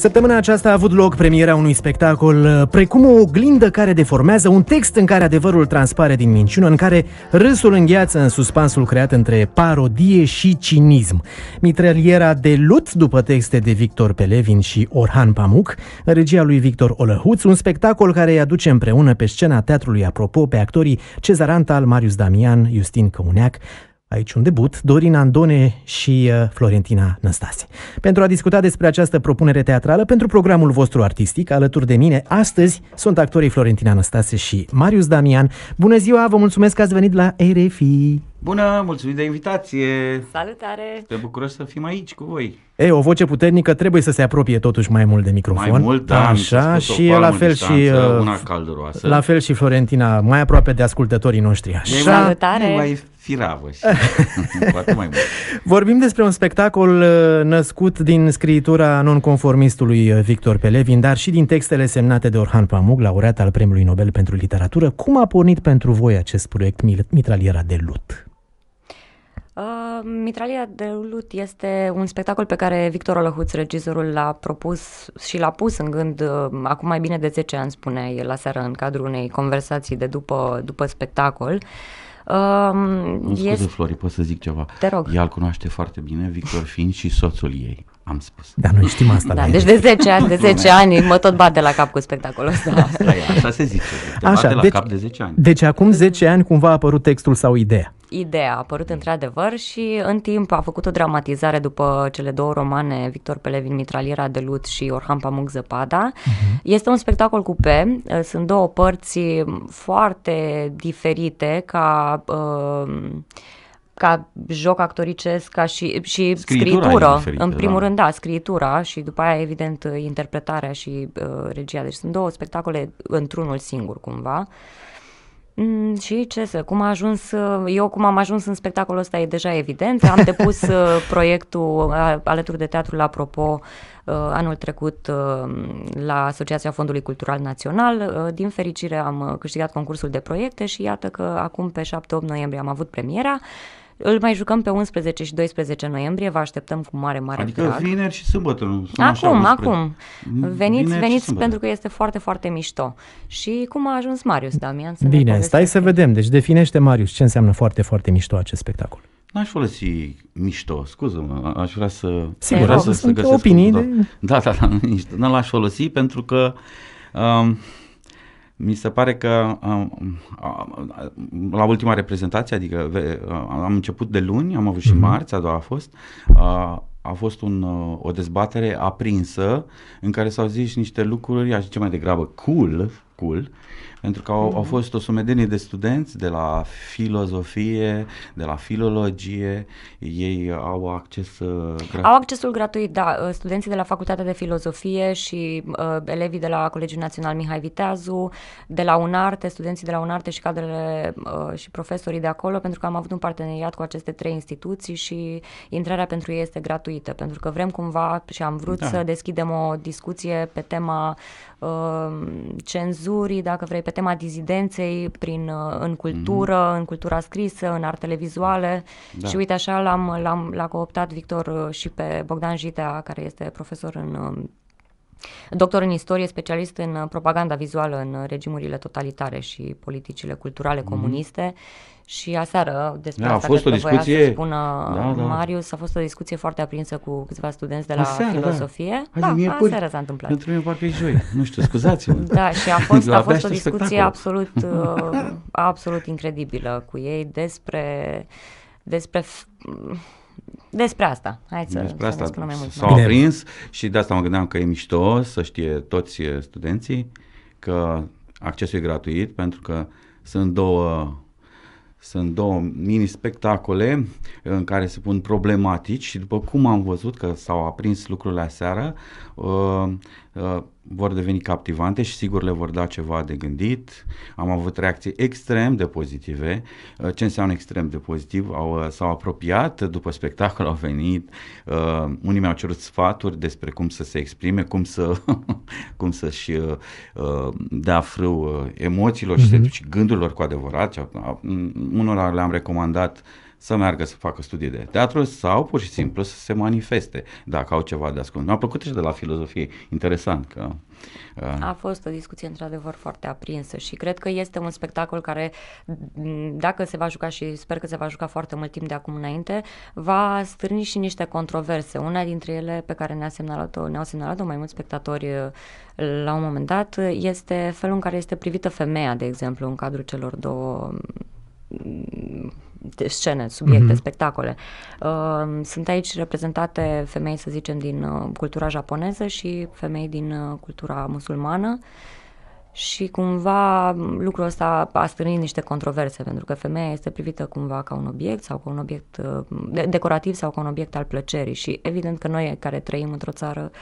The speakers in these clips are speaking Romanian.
Săptămâna aceasta a avut loc premiera unui spectacol uh, precum o oglindă care deformează, un text în care adevărul transpare din minciună, în care râsul îngheață în suspansul creat între parodie și cinism. Mitraliera de lut după texte de Victor Pelevin și Orhan Pamuk, regia lui Victor Olăhuț, un spectacol care îi aduce împreună pe scena teatrului apropo pe actorii Cezar Antal, Marius Damian, Justin Căuneac, aici un debut, Dorin Andone și uh, Florentina Năstase. Pentru a discuta despre această propunere teatrală pentru programul vostru artistic, alături de mine astăzi sunt actorii Florentina Năstase și Marius Damian. Bună ziua, vă mulțumesc că ați venit la RFI! Bună, mulțumim de invitație! Salutare! Te bucur să fim aici cu voi! Ei, o voce puternică trebuie să se apropie totuși mai mult de microfon. Mai mult, da, așa, și la fel și uh, una calduroasă. La fel și Florentina, mai aproape de ascultătorii noștri. Așa. Salutare! Nu mai firavă și poate mai mult. Vorbim despre un spectacol uh, născut din scritura nonconformistului uh, Victor Pelevin, dar și din textele semnate de Orhan Pamuk, laureat al Premiului Nobel pentru Literatură. Cum a pornit pentru voi acest proiect Mitraliera de Lut? Uh, Mitralia de Lut este un spectacol pe care Victor Olăhuț, regizorul, l-a propus și l-a pus în gând uh, acum mai bine de 10 ani, spunea el la seară, în cadrul unei conversații de după, după spectacol. Uh, um, nu scuze, este... Flori, pot să zic ceva? Te rog. Ea îl cunoaște foarte bine, Victor fiind și soțul ei am spus. Dar noi știm asta. Da, deci de 10 ani, de 10 ani mă tot bate la cap cu spectacolul ăsta. Da, asta e, așa se zice. Te așa, bate deci, la cap de 10 ani. Deci acum 10 ani cumva a apărut textul sau ideea ideea a apărut mm. într-adevăr și în timp a făcut o dramatizare după cele două romane, Victor Pelevin, Mitraliera de Lut și Orhan Pamuk Zăpada. Uh-huh. Este un spectacol cu P, eh, sunt două părți foarte diferite ca... Uh, ca joc actoricesc, ca și, și scriitura, în primul da. rând, da, scriitura și după aia, evident, interpretarea și uh, regia. Deci sunt două spectacole într-unul singur, cumva. Uh, Mm, și ce să, cum a ajuns, uh, eu cum am ajuns în spectacolul ăsta e deja evident, am depus uh, proiectul uh, alături de teatrul apropo anul trecut la Asociația Fondului Cultural Național. Din fericire am câștigat concursul de proiecte și iată că acum pe 7-8 noiembrie am avut premiera. Îl mai jucăm pe 11 și 12 noiembrie, vă așteptăm cu mare, mare adică drag. Adică vineri și sâmbătă, nu? Acum, așa, acum. Mm, veniți, veniți pentru că este foarte, foarte mișto. Și cum a ajuns Marius, Damian? Să Bine, stai să vedem. Deci definește, Marius, ce înseamnă foarte, foarte mișto acest spectacol. N-aș folosi mișto, scuză-mă, aș vrea să... Sigur, vrea să, să opinii. De... Da, da, da, nu l-aș folosi pentru că um, mi se pare că la ultima reprezentație, adică am început de luni, am avut și mhm. marți, a doua a fost, a fost un, o dezbatere aprinsă în care s-au zis niște lucruri, aș zice mai degrabă, cool, cool, pentru că au, au mhm. fost o sumedenie de studenți de la filozofie, de la filologie, ei au acces uh, gratuit. Au accesul gratuit, da, uh, studenții de la Facultatea de Filozofie și uh, elevii de la Colegiul Național Mihai Viteazu, de la UNARTE, studenții de la UNARTE și cadrele uh, și profesorii de acolo, pentru că am avut un parteneriat cu aceste trei instituții și intrarea pentru ei este gratuită, pentru că vrem cumva și am vrut da. să deschidem o discuție pe tema uh, cenzurii, dacă vrei, pe tema dizidenței prin, uh, în cultură, mm-hmm. în cultura scrisă, în artele vizuale da. și uite așa l-am, l-am, l-a cooptat Victor uh, și pe Bogdan Jitea, care este profesor în um, Doctor în istorie, specialist în uh, propaganda vizuală în regimurile totalitare și politicile culturale mm-hmm. comuniste și aseară despre da, asta a fost o discuție. Să spună da, da. Marius, a fost o discuție foarte aprinsă cu câțiva studenți de la aseară, filosofie. Da, da aseară s-a întâmplat. Pentru mine parcă e joi. Nu știu, scuzați-mă. da, și a fost, a fost o discuție absolut, uh, absolut incredibilă cu ei despre despre despre asta. Hai să, despre asta să mai mult. S-au aprins și de asta mă gândeam că e mișto să știe toți uh, studenții că accesul e gratuit pentru că sunt două sunt două mini-spectacole uh, în care se pun problematici și după cum am văzut că s-au aprins lucrurile aseară, Uh, uh, vor deveni captivante și sigur le vor da ceva de gândit. Am avut reacții extrem de pozitive. Uh, ce înseamnă extrem de pozitiv? Au, s-au apropiat după spectacol, au venit, uh, unii mi-au cerut sfaturi despre cum să se exprime, cum, să, cum să-și uh, dea frâu emoțiilor uh-huh. și, se, și mhm. gândurilor cu adevărat. Unora le-am recomandat uh, să meargă să facă studii de teatru sau pur și simplu să se manifeste dacă au ceva de ascuns. Mi-a plăcut și de la filozofie, interesant că... Uh... A fost o discuție într-adevăr foarte aprinsă și cred că este un spectacol care, dacă se va juca și sper că se va juca foarte mult timp de acum înainte, va stârni și niște controverse. Una dintre ele pe care ne-a semnalat-o, ne-au semnalat-o mai mulți spectatori uh, la un moment dat este felul în care este privită femeia, de exemplu, în cadrul celor două scene, subiecte, mm-hmm. spectacole. Ehm, sunt aici reprezentate femei, să zicem, din uh, cultura japoneză și femei din uh, cultura musulmană. Și cumva lucrul ăsta a strânit niște controverse, pentru că femeia este privită cumva ca un obiect sau ca un obiect uh, de- decorativ sau ca un obiect al plăcerii. Și evident că noi care trăim într-o țară uh,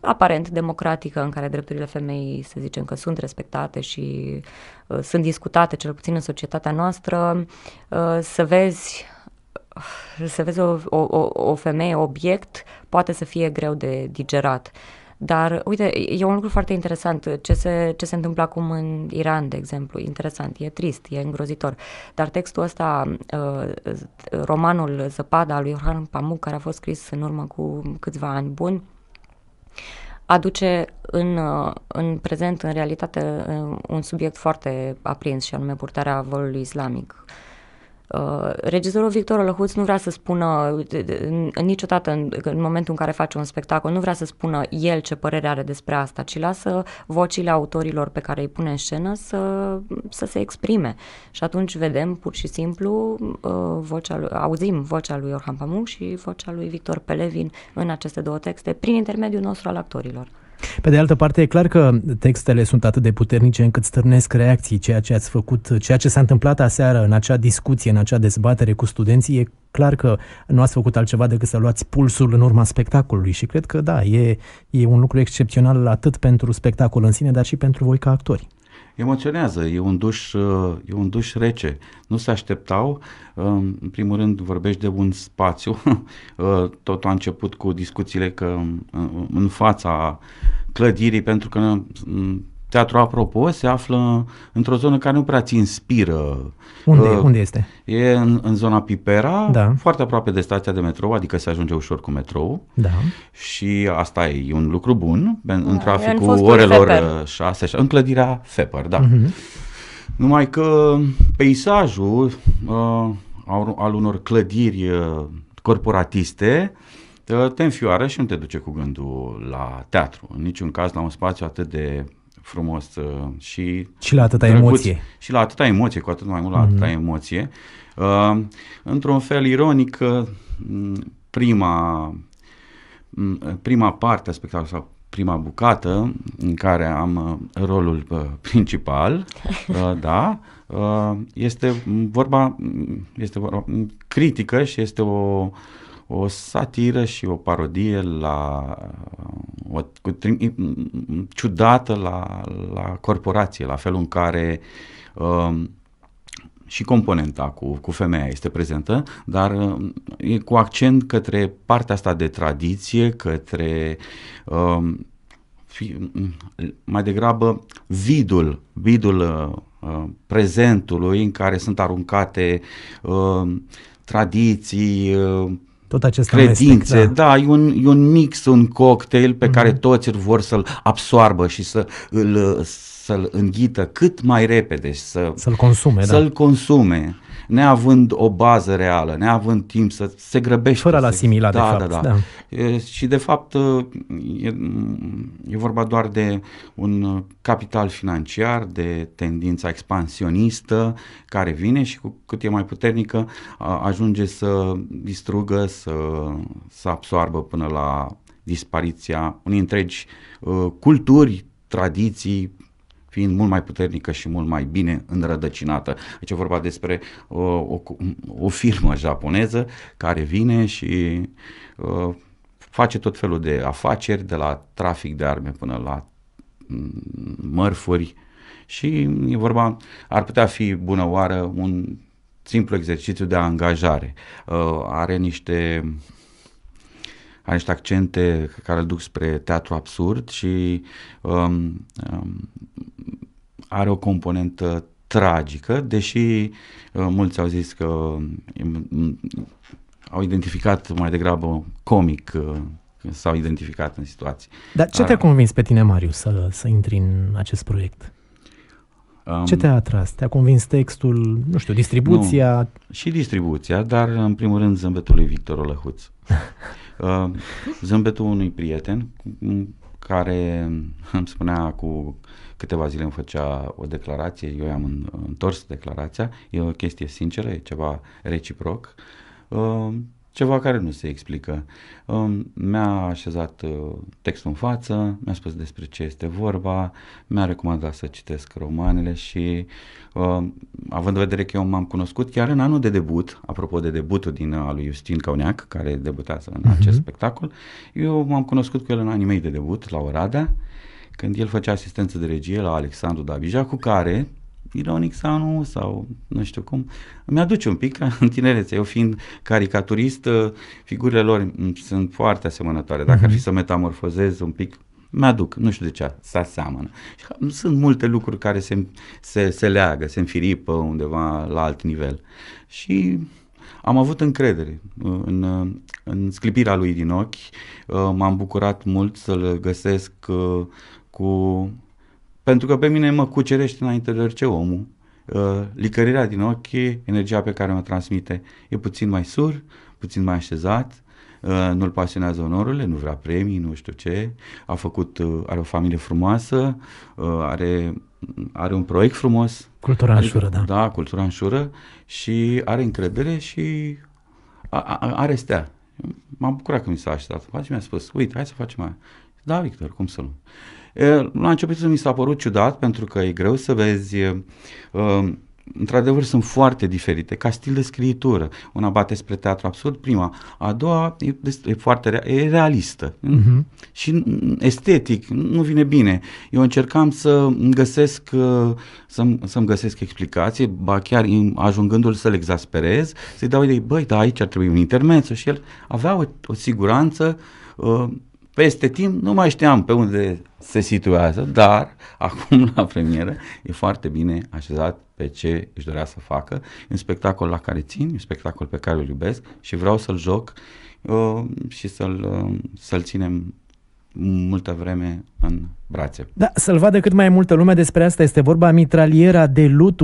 aparent democratică în care drepturile femeii, să zicem că sunt respectate și uh, sunt discutate, cel puțin în societatea noastră, uh, să vezi uh, să vezi o, o, o femeie obiect poate să fie greu de digerat. Dar, uite, e un lucru foarte interesant ce se, ce se întâmplă acum în Iran, de exemplu. Interesant, e trist, e îngrozitor. Dar textul ăsta, uh, romanul Zăpada al lui Orhan Pamuk, care a fost scris în urmă cu câțiva ani buni, aduce în, uh, în prezent, în realitate, uh, un subiect foarte aprins și anume purtarea volului islamic. Uh, regizorul Victor Olăhuț nu vrea să spună niciodată în, în momentul în care face un spectacol, nu vrea să spună el ce părere are despre asta, ci lasă vocile autorilor pe care îi pune în scenă să, să se exprime. Și atunci vedem pur și simplu, uh, vocea lui, auzim vocea lui Orhan Pamuk și vocea lui Victor Pelevin în aceste două texte, prin intermediul nostru al actorilor. Pe de altă parte, e clar că textele sunt atât de puternice încât stârnesc reacții. Ceea ce ați făcut, ceea ce s-a întâmplat aseară în acea discuție, în acea dezbatere cu studenții, e clar că nu ați făcut altceva decât să luați pulsul în urma spectacolului și cred că da, e, e un lucru excepțional atât pentru spectacol în sine, dar și pentru voi ca actori emoționează, e un duș, uh, e un duș rece. Nu se așteptau, um, în primul rând vorbești de un spațiu, uh, totul a început cu discuțiile că um, în fața clădirii, pentru că mm, Teatru, apropo, se află într-o zonă care nu prea ți inspiră. Unde, uh, unde este? E în, în zona Pipera, da. foarte aproape de stația de metrou, adică se ajunge ușor cu metrou. Da. Și asta e un lucru bun în, da, în traficul orelor 6, în clădirea Feper, da. Uh-huh. Numai că peisajul uh, al unor clădiri uh, corporatiste uh, te înfioară și nu te duce cu gândul la teatru, în niciun caz la un spațiu atât de frumos uh, și... Și la atâta drăguț, emoție. Și la atâta emoție, cu atât mai mult la mm-hmm. atâta emoție. Uh, într-un fel ironic, uh, prima, mm, prima parte a spectacolului sau prima bucată în care am uh, rolul principal, da, este vorba, este vorba mm, critică și este o o satiră și o parodie la o, cu, trim, ciudată la, la corporație, la felul în care um, și componenta cu, cu femeia este prezentă, dar um, e cu accent către partea asta de tradiție, către um, fi, mai degrabă vidul, vidul uh, uh prezentului în care sunt aruncate uh, tradiții, uh, tot acest credințe, amestec, da. da, e un, e un mix, un cocktail pe mm-hmm. care toți îl vor să-l absoarbă și să îl să-l înghită cât mai repede și să, să-l consume, da. să-l da. consume, neavând o bază reală, neavând timp să se grăbește. Fără la simila da, de da, fapt. Da, da, da. E, și de fapt e, e vorba doar de un capital financiar, de tendința expansionistă care vine și cu cât e mai puternică ajunge să distrugă, să, să absoarbă până la dispariția unei întregi uh, culturi, tradiții, fiind mult mai puternică și mult mai bine înrădăcinată. Aici e vorba despre uh, o, o firmă japoneză care vine și uh, face tot felul de afaceri, de la trafic de arme până la mm, mărfuri și e vorba, ar putea fi bună oară un simplu exercițiu de angajare. Uh, are niște are niște accente care îl duc spre teatru absurd și um, um, are o componentă tragică, deși uh, mulți au zis că um, au identificat mai degrabă comic uh, s-au identificat în situații. Dar ce te-a convins pe tine, Marius, să, să intri în acest proiect? Um, ce te-a atras? Te-a convins textul, nu știu, distribuția? Nu, și distribuția, dar în primul rând zâmbetul lui Victor Olăhuț. Uh, zâmbetul unui prieten care îmi spunea cu câteva zile îmi făcea o declarație, eu i-am întors declarația, e o chestie sinceră, e ceva reciproc. Uh, ceva care nu se explică. Mi-a așezat uh, textul în față, mi-a spus despre ce este vorba, mi-a recomandat să citesc romanele și uh, având în vedere că eu m-am cunoscut chiar în anul de debut, apropo de debutul din uh, al lui Justin Cauneac, care debutează în uh-huh. acest mhm. spectacol, eu m-am cunoscut cu el în anii mei de debut la Oradea, când el făcea asistență de regie la Alexandru Davija, cu care ironic sau nu, sau nu știu cum, îmi aduce un pic în tinerețe. Eu fiind caricaturist, uh, figurile lor sunt foarte asemănătoare. Dacă mm-hmm. ar fi mhm. să metamorfozez un pic, mi-aduc, nu știu de ce, să seamănă. Sunt multe lucruri care se, se, se leagă, se înfiripă undeva la alt nivel. Și am avut încredere uh, în, uh, în sclipirea lui din ochi, m-am bucurat mult să-l găsesc cu pentru că pe mine mă cucerește înainte de orice omul. Uh, licărirea din ochi, energia pe care mă transmite e puțin mai sur, puțin mai așezat, uh, nu-l pasionează onorurile, nu vrea premii, nu știu ce, a făcut, uh, are o familie frumoasă, uh, are, are un proiect frumos. Cultura în șură, adică, da. Da, cultura în șură și are încredere și a, a, are stea. M-am bucurat că mi s-a așteptat. Și mi-a spus, uite, hai să facem aia. Da, Victor, cum să nu? La început mi s-a părut ciudat pentru că e greu să vezi într-adevăr sunt foarte diferite, ca stil de scriitură. Una bate spre teatru absurd, prima. A doua e, e foarte rea, e realistă uh-huh. și mm, estetic, nu vine bine. Eu încercam să găsesc, să-mi, să găsesc explicații, ba chiar ajungându-l să-l exasperez, să-i dau idei, băi, da, aici ar trebui un intermezzo și el avea o, o siguranță peste timp, nu mai știam pe unde se situează, dar acum la premieră e foarte bine așezat pe ce își dorea să facă. E un spectacol la care țin, un spectacol pe care îl iubesc și vreau să-l joc uh, și să-l, uh, să-l ținem multă vreme în brațe. Da, să-l vadă cât mai multă lume despre asta. Este vorba mitraliera de lut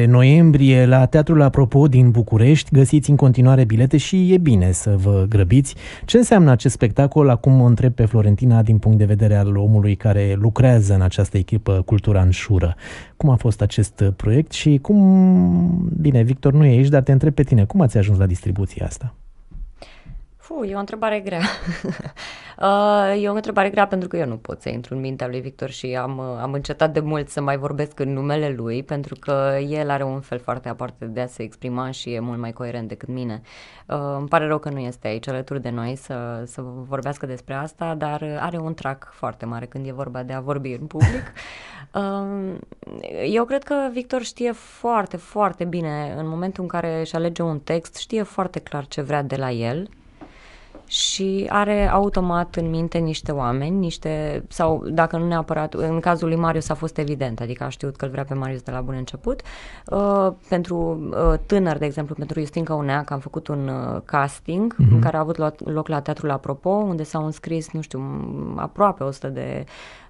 11-12 noiembrie la Teatrul Apropo din București. Găsiți în continuare bilete și e bine să vă grăbiți. Ce înseamnă acest spectacol? Acum o întreb pe Florentina din punct de vedere al omului care lucrează în această echipă Cultura în Șură. Cum a fost acest proiect și cum... Bine, Victor nu e aici, dar te întreb pe tine. Cum ați ajuns la distribuția asta? Fu, e o întrebare grea. uh, e o întrebare grea pentru că eu nu pot să intru în mintea lui Victor și am, uh, am încetat de mult să mai vorbesc în numele lui pentru că el are un fel foarte aparte de a se exprima și e mult mai coerent decât mine. Uh, îmi pare rău că nu este aici alături de noi să, să vorbească despre asta, dar are un trac foarte mare când e vorba de a vorbi în public. Uh, eu cred că Victor știe foarte, foarte bine în momentul în care își alege un text, știe foarte clar ce vrea de la el și are automat în minte niște oameni, niște, sau dacă nu neapărat, în cazul lui Marius a fost evident, adică a știut că îl vrea pe Marius de la bun început. Uh, pentru uh, tânăr, de exemplu, pentru Justin Căuneac am făcut un uh, casting mm-hmm. în care a avut loc la Teatrul Apropo, unde s-au înscris, nu știu, aproape 100 de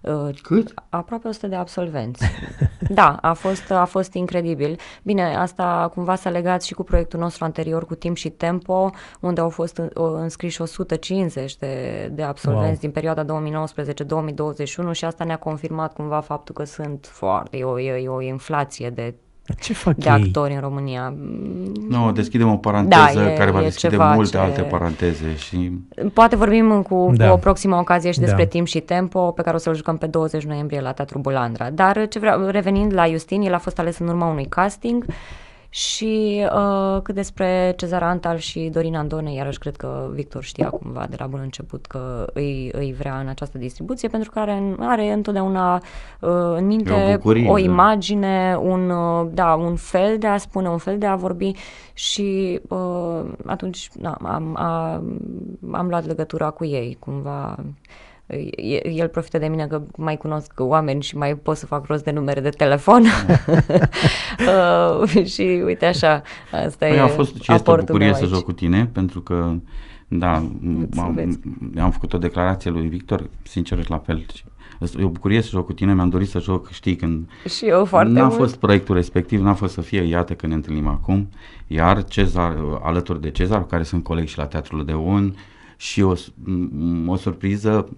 Uh, Cât? Aproape 100 de absolvenți. da, a fost, a fost incredibil. Bine, asta cumva s-a legat și cu proiectul nostru anterior, cu Timp și Tempo, unde au fost uh, înscriși 150 de, de absolvenți wow. din perioada 2019-2021 și asta ne-a confirmat cumva faptul că sunt foarte, e o, e o inflație de ce fac de ei? actori în România. Mm. Nu, deschidem o paranteză da, e, care va deschide multe ce... alte paranteze. și. Poate vorbim cu, da. cu o proximă ocazie și despre da. timp și tempo pe care o să-l jucăm pe 20 noiembrie la Teatru Bulandra. Dar ce vreau, revenind la Justin, el a fost ales în urma unui casting. Și uh, cât despre Cezar Antal și Dorin Andone, iarăși cred că Victor știa cumva de la bun început că îi, îi vrea în această distribuție, pentru că are, are întotdeauna uh, în minte o, bucurie, o da. imagine, un, uh, da, un fel de a spune, un fel de a vorbi și uh, atunci na, am, a, am luat legătura cu ei cumva. Uh, el profită de mine că mai cunosc oameni și mai pot să fac rost de numere de telefon. uh, și uite așa, asta păi e a fost și este bucurie să joc cu tine, pentru că da, am, am făcut o declarație lui Victor, sincer, la fel. E o bucurie să joc cu tine, mi-am dorit să joc, știi, când... Și eu foarte N-a mult. fost proiectul respectiv, n-a fost să fie, iată că ne întâlnim acum, iar Cezar, alături de Cezar, care sunt colegi și la Teatrul de Un, și o, o surpriză,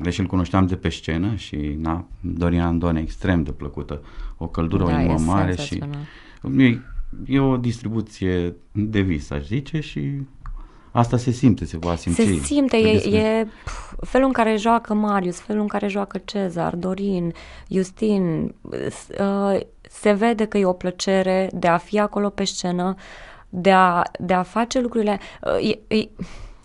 deși îl cunoșteam de pe scenă și na, Dorian Andone extrem de plăcută, o căldură, da, o inimă mare și e, e o distribuție de vis, aș zice, și Asta se simte, se poate simți. Se simte, e, e pf, felul în care joacă Marius, felul în care joacă Cezar, Dorin, Justin. Uh, ă, se vede că e o plăcere de a fi acolo pe scenă, de a, de a face lucrurile. Uh, e, e,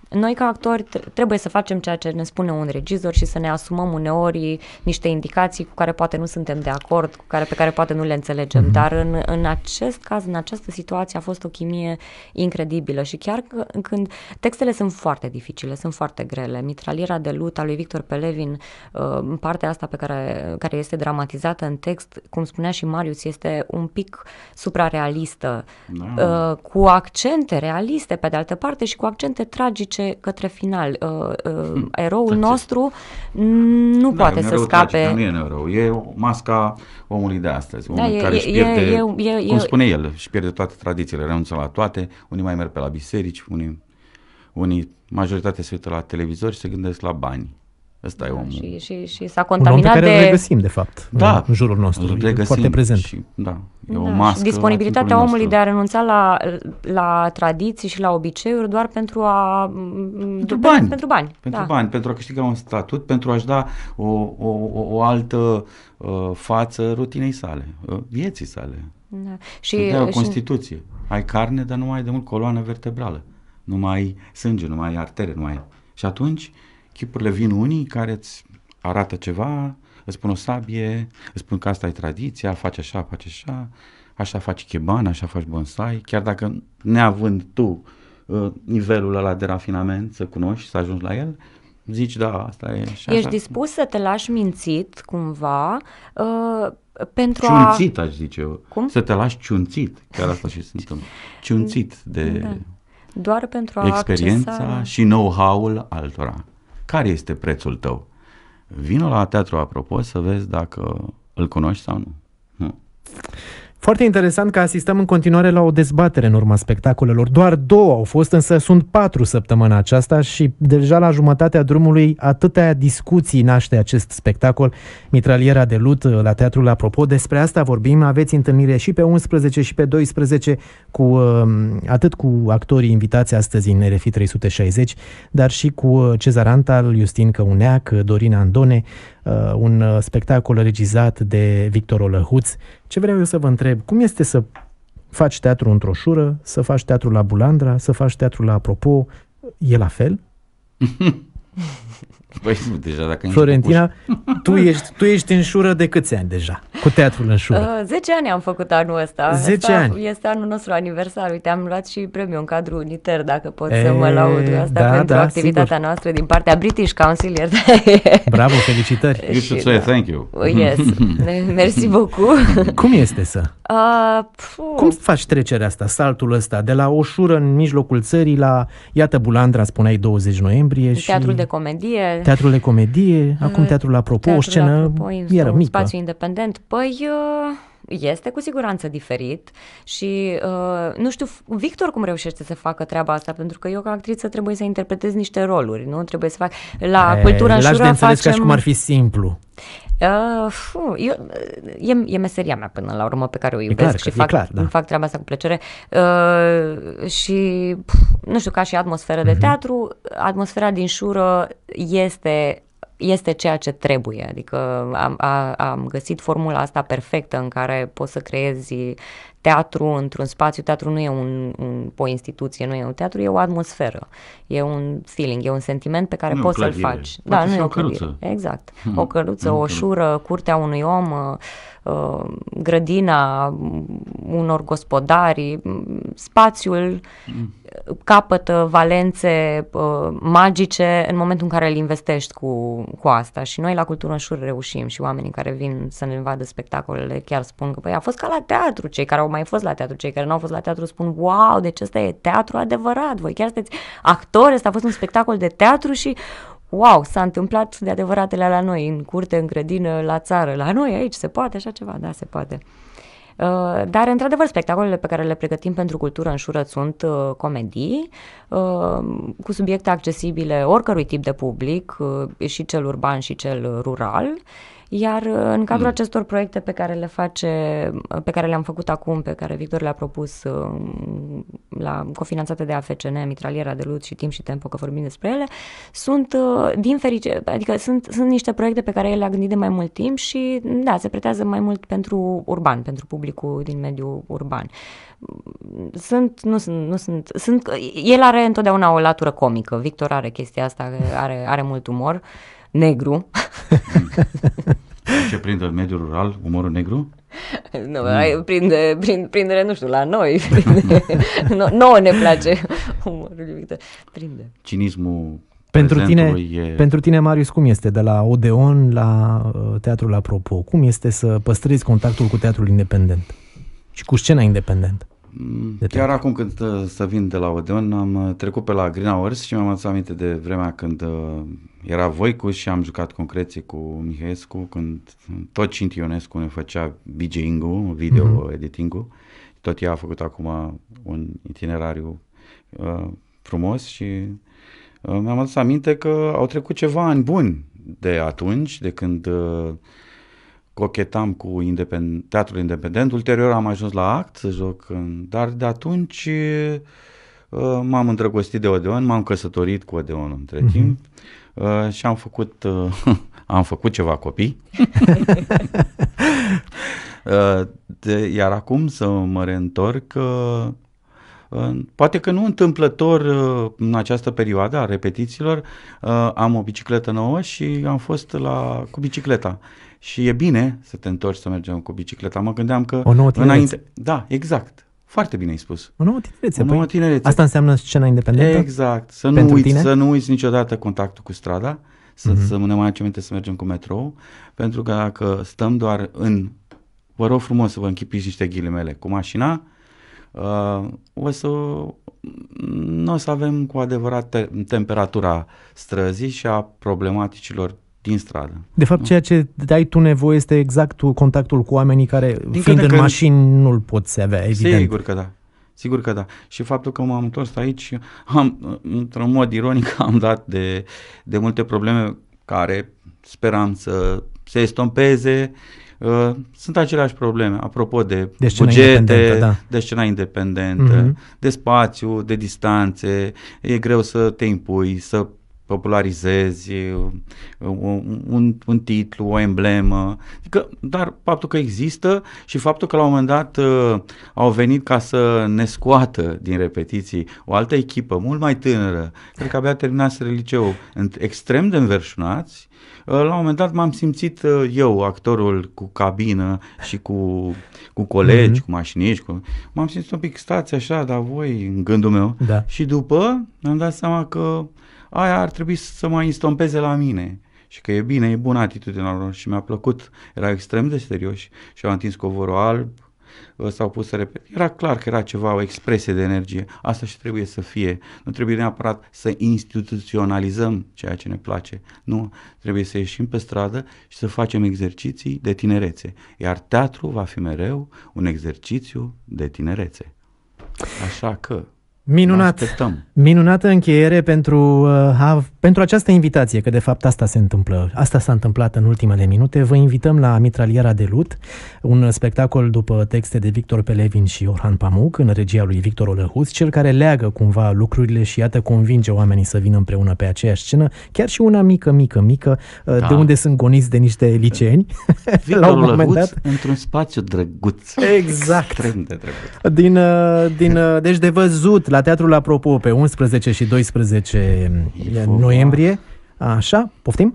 noi, ca actori, trebuie să facem ceea ce ne spune un regizor și să ne asumăm uneori niște indicații cu care poate nu suntem de acord, cu care, pe care poate nu le înțelegem. Mm-hmm. Dar în, în acest caz, în această situație, a fost o chimie incredibilă și chiar când textele sunt foarte dificile, sunt foarte grele. Mitraliera de lut a lui Victor Pelevin, uh, partea asta pe care, care este dramatizată în text, cum spunea și Marius, este un pic suprarealistă, no. Da. Uh, cu accente realiste pe de altă parte și cu accente tragice către, către final. Uh, uh, hm, eroul nostru nu da, poate să scape. Tragic, nu e un erou, e masca omului de astăzi, omul da, e, care e, își pierde, e, e, e, cum spune el, își pierde toate tradițiile, renunță la toate, unii mai merg pe la biserici, unii, unii majoritatea se uită la televizor și se gândesc la bani. Ăsta da, e omul. Și, și, și s-a contaminat un om pe care de... regăsim, de fapt, da, în jurul nostru. Îl regăsim foarte prezent. Și, da, e da, o mască și disponibilitatea omului nostru. de a renunța la, la tradiții și la obiceiuri doar pentru a... Pentru bani. Pentru, pentru bani, pentru, da. bani, pentru a câștiga un statut, pentru a-și da o, o, o, o altă uh, față rutinei sale, uh, vieții sale. Da. Și, și o Constituție. Și... Ai carne, dar nu mai ai de mult coloană vertebrală. Nu mai ai sânge, nu mai ai artere, nu mai ai... Și atunci chipurile vin unii care îți arată ceva, îți spun o sabie, îți spun că asta e tradiția, faci așa, faci așa, așa faci cheban, așa faci bonsai, chiar dacă neavând tu uh, nivelul ăla de rafinament să cunoști, să ajungi la el, zici da, asta e și Ești așa. dispus să te lași mințit cumva uh, pentru ciunțit, a... aș zice eu. Cum? Să te lași ciunțit, chiar asta și sunt Ciunțit de... Da. Doar pentru a Experiența accesa... și know-how-ul altora. Care este prețul tău? Vino la teatru, apropo, să vezi dacă îl cunoști sau nu. nu. Foarte interesant că asistăm în continuare la o dezbatere în urma spectacolelor. Doar două au fost, însă sunt patru săptămâna aceasta și deja la jumătatea drumului atâtea discuții naște acest spectacol. Mitraliera de lut uh, la Teatrul Apropo, despre asta vorbim. Aveți întâlnire și pe 11 și pe 12 cu uh, atât cu actorii invitați astăzi în RFI 360, dar și cu uh, Cezar Antal, Justin Căuneac, Dorina Andone, Uh, un uh, spectacol regizat de Victor Olăhuț. Ce vreau eu să vă întreb, cum este să faci teatru într-o șură, să faci teatru la Bulandra, să faci teatru la Apropo, e la fel? Păi, deja dacă Florentina, tu ești, tu ești în șură de câți ani deja? Cu teatrul în șură. Uh, ani am făcut anul ăsta. 10 ani. Este anul nostru aniversar. Uite, am luat și premiul în cadrul UNITER, dacă pot e, să mă laud asta da, pentru da, activitatea sigur. noastră din partea British Council. Bravo, felicitări. You should say da. thank you. Oh, yes. Mersi beaucoup. Cum este să? Uh, Cum faci trecerea asta, saltul ăsta, de la o șură în mijlocul țării la, iată, Bulandra, spuneai 20 noiembrie. Teatrul și... de comedie, Teatrul de comedie, acum mm, teatrul apropo, teatrul o scenă apropo, era mică. un spațiu independent. Păi, uh, este cu siguranță diferit și uh, nu știu, Victor cum reușește să facă treaba asta, pentru că eu ca actriță trebuie să interpretez niște roluri, nu? Trebuie să fac... La e, eh, cultura în jură facem... ca și cum ar fi simplu. Uh, fu, eu, e, e meseria mea până la urmă pe care o iubesc e clar, și fac, clar, da. fac treaba asta cu plăcere uh, și pf, nu știu, ca și atmosferă uh-huh. de mhm. teatru, atmosfera din șură este este ceea ce trebuie. Adică am, a, am găsit formula asta perfectă în care poți să creezi teatru într-un spațiu. Teatru nu e un, un, o instituție, nu e un teatru, e o atmosferă, e un feeling, e un sentiment pe care nu poți să-l faci. Poate da, nu e o căruță. Exact. Hmm. O căruță, hmm. o șură, curtea unui om, ă, grădina unor gospodari, spațiul. Hmm capătă valențe uh, magice în momentul în care îl investești cu, cu asta și noi la Cultură în Șur reușim și oamenii care vin să ne vadă spectacolele chiar spun că păi a fost ca la teatru, cei care au mai fost la teatru, cei care nu au fost la teatru spun wow, deci ăsta e teatru adevărat, voi chiar sunteți actori, ăsta a fost un spectacol de teatru și wow, s-a întâmplat de adevăratele la noi, în curte, în grădină, la țară, la noi aici se poate așa ceva, da, se poate. Uh, dar, într-adevăr, spectacolele pe care le pregătim pentru cultură în șură sunt uh, comedii uh, cu subiecte accesibile oricărui tip de public, și cel urban și cel rural. Iar uh, în cadrul mm. acestor proiecte pe care le face, uh, pe care le-am făcut acum, pe care Victor le-a propus uh, la cofinanțate de AFCN, Mitraliera de Lut și Timp și Tempo, că vorbim despre ele, sunt din ferice, adică sunt, sunt niște proiecte pe care el le-a gândit de mai mult timp și da, se pretează mai mult pentru urban, pentru publicul din mediul urban. Sunt, nu sunt, nu sunt, sunt, el are întotdeauna o latură comică, Victor are chestia asta, are, are mult umor, uh, negru. Ce prinde în mediul rural umorul negru? Nu, mm. ai, prinde, prinde, prindere, nu știu, la noi. Prinde, no, nouă ne place umorul Prinde. Cinismul pentru tine, e... pentru tine, Marius, cum este de la Odeon la uh, Teatrul Apropo? Cum este să păstrezi contactul cu teatrul independent și cu scena independentă? De Chiar acum când uh, să vin de la Odeon, am uh, trecut pe la Green Hours și mi-am adus aminte de vremea când uh, era Voicu și am jucat concreții cu Mihescu, când tot Cinti Ionescu ne făcea BJ-ing-ul, video mm-hmm. editing-ul. Tot ea a făcut acum un itinerariu uh, frumos și uh, mi-am adus aminte că au trecut ceva ani buni de atunci, de când uh, cochetam cu independ, teatrul independent. Ulterior am ajuns la act să joc, în, dar de atunci uh, m-am îndrăgostit de Odeon, m-am căsătorit cu Odeon între mm-hmm. timp uh, și am făcut, uh, am făcut ceva copii. de, iar acum să mă reîntorc, Poate că nu întâmplător uh, în această perioadă a repetițiilor uh, am o bicicletă nouă și am fost la, cu bicicleta. Și e bine să te întorci să mergem cu bicicleta. Mă gândeam că o nouă tinerețe. înainte... Da, exact. Foarte bine ai spus. O nouă tinerețe. O nouă păi tinerețe. Asta înseamnă scena independentă? Exact. Să nu, uiți, tine? să nu uiți niciodată contactul cu strada, să, mm-hmm. să ne mai minte să mergem cu metrou, pentru că dacă stăm doar în... Vă rog frumos să vă închipiți niște ghilimele cu mașina, Uh, o să nu o să avem cu adevărat te- temperatura străzii și a problematicilor din stradă. De fapt, nu? ceea ce dai tu nevoie este exact contactul cu oamenii care, din fiind în că... mașini, nu-l poți avea, evident. Sigur că da. Sigur că da. Și faptul că m-am întors aici, am, într-un mod ironic, am dat de, de multe probleme care speram să se estompeze uh, Uh, sunt aceleași probleme, apropo de, de bugete, da. de scena independentă, mm-hmm. de spațiu, de distanțe, e greu să te impui, să popularizezi un, un, un titlu, o emblemă, adică, dar faptul că există și faptul că la un moment dat uh, au venit ca să ne scoată din repetiții o altă echipă mult mai tânără, cred că abia terminase liceul, extrem de înverșunați, uh, la un moment dat m-am simțit uh, eu, actorul cu cabină și cu, cu colegi, mm-hmm. cu mașiniști, cu... m-am simțit un pic stați așa, dar voi, în gândul meu, da. și după am dat seama că aia ar trebui să mă instompeze la mine. Și că e bine, e bună atitudinea lor și mi-a plăcut. Era extrem de serioși și au întins covorul alb, s-au pus să repet. Era clar că era ceva, o expresie de energie. Asta și trebuie să fie. Nu trebuie neapărat să instituționalizăm ceea ce ne place. Nu, trebuie să ieșim pe stradă și să facem exerciții de tinerețe. Iar teatru va fi mereu un exercițiu de tinerețe. Așa că... Minunat. Așteptăm. Minunată încheiere pentru, uh, pentru această invitație, că de fapt asta se întâmplă. Asta s-a întâmplat în ultimele minute. Vă invităm la Mitraliera de Lut, un spectacol după texte de Victor Pelevin și Orhan Pamuk, în regia lui Victor Olăhuț, cel care leagă cumva lucrurile și iată convinge oamenii să vină împreună pe aceeași scenă, chiar și una mică, mică, mică, uh, da. de unde sunt goniți de niște liceeni. Victor la un moment dat. într-un spațiu drăguț. Exact. Extrem de drăguț. Din, uh, din, uh, deci de văzut la Teatrul Apropo pe 11 și 12 Ifova. noiembrie. Așa, poftim?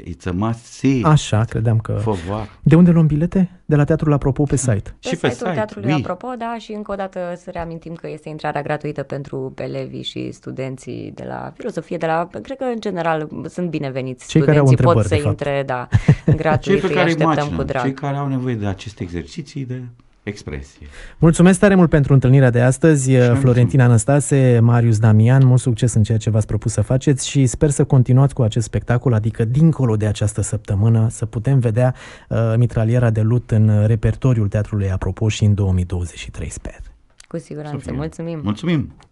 It's a must see. Așa, credeam că... Fova. De unde luăm bilete? De la Teatrul Apropo pe site. Pe și pe site-ul site. Teatrului oui. Apropo, da, și încă o dată să reamintim că este intrarea gratuită pentru elevii și studenții de la filozofie, de la, cred că în general sunt bineveniți cei studenții, care au pot să intre, da, gratuit, cei pe care îi așteptăm imagină, cu drag. Cei care au nevoie de aceste exerciții, de expresie. Mulțumesc tare mult pentru întâlnirea de astăzi, și uh, Florentina Anastase, Marius Damian, mult succes în ceea ce v-ați propus să faceți și sper să continuați cu acest spectacol, adică dincolo de această săptămână, să putem vedea uh, mitraliera de lut în repertoriul Teatrului Apropo și în 2023, sper. Cu siguranță, mulțumim! Mulțumim!